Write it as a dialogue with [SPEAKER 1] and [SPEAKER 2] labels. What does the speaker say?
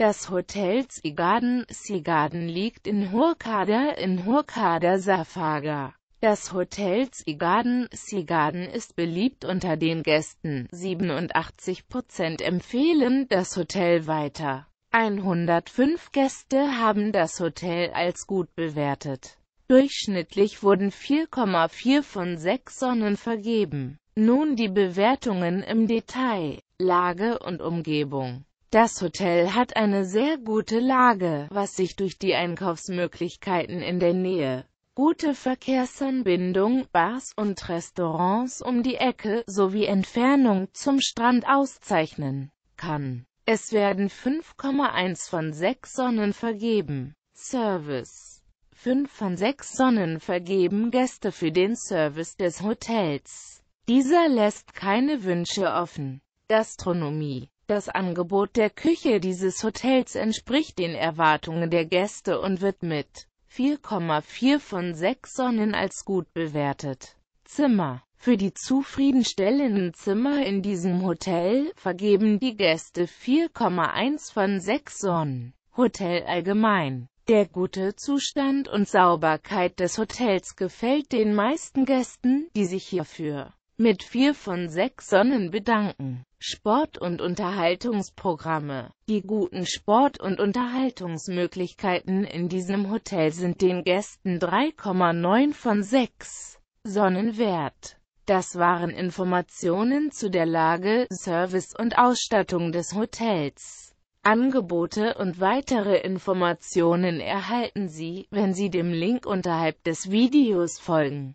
[SPEAKER 1] Das Hotel Zigaden Zigaden liegt in Hurghada in Hurghada Safaga. Das Hotel Zigaden Zigaden ist beliebt unter den Gästen. 87% empfehlen das Hotel weiter. 105 Gäste haben das Hotel als gut bewertet. Durchschnittlich wurden 4,4 von 6 Sonnen vergeben. Nun die Bewertungen im Detail, Lage und Umgebung. Das Hotel hat eine sehr gute Lage, was sich durch die Einkaufsmöglichkeiten in der Nähe, gute Verkehrsanbindung, Bars und Restaurants um die Ecke sowie Entfernung zum Strand auszeichnen kann. Es werden 5,1 von 6 Sonnen vergeben. Service 5 von 6 Sonnen vergeben Gäste für den Service des Hotels. Dieser lässt keine Wünsche offen. Gastronomie das Angebot der Küche dieses Hotels entspricht den Erwartungen der Gäste und wird mit 4,4 von 6 Sonnen als gut bewertet. Zimmer Für die zufriedenstellenden Zimmer in diesem Hotel vergeben die Gäste 4,1 von 6 Sonnen. Hotel allgemein der gute Zustand und Sauberkeit des Hotels gefällt den meisten Gästen, die sich hierfür mit vier von sechs Sonnen bedanken. Sport- und Unterhaltungsprogramme Die guten Sport- und Unterhaltungsmöglichkeiten in diesem Hotel sind den Gästen 3,9 von 6 Sonnen wert. Das waren Informationen zu der Lage, Service und Ausstattung des Hotels. Angebote und weitere Informationen erhalten Sie, wenn Sie dem Link unterhalb des Videos folgen.